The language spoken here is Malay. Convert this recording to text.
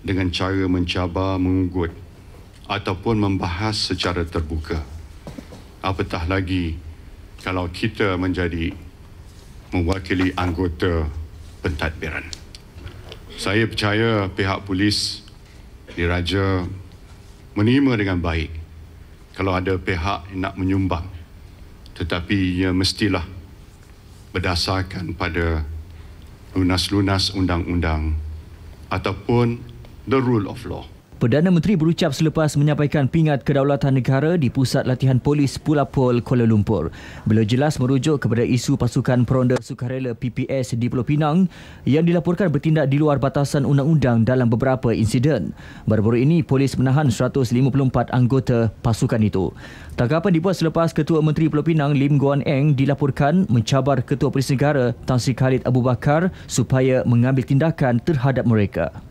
dengan cara mencabar mengugut ataupun membahas secara terbuka. Apatah lagi kalau kita menjadi mewakili anggota pentadbiran. Saya percaya pihak polis diraja menerima dengan baik kalau ada pihak yang nak menyumbang. Tetapi ia mestilah berdasarkan pada lunas-lunas undang-undang ataupun the rule of law. Perdana Menteri berucap selepas menyampaikan pingat kedaulatan negara di pusat latihan polis Pulau Pulapol Kuala Lumpur. Beliau jelas merujuk kepada isu pasukan peronda sukarela PPS di Pulau Pinang yang dilaporkan bertindak di luar batasan undang-undang dalam beberapa insiden. Baru-baru ini polis menahan 154 anggota pasukan itu. Tangkapan dibuat selepas Ketua Menteri Pulau Pinang Lim Guan Eng dilaporkan mencabar Ketua Polis Negara Tan Sri Khalid Abu Bakar supaya mengambil tindakan terhadap mereka.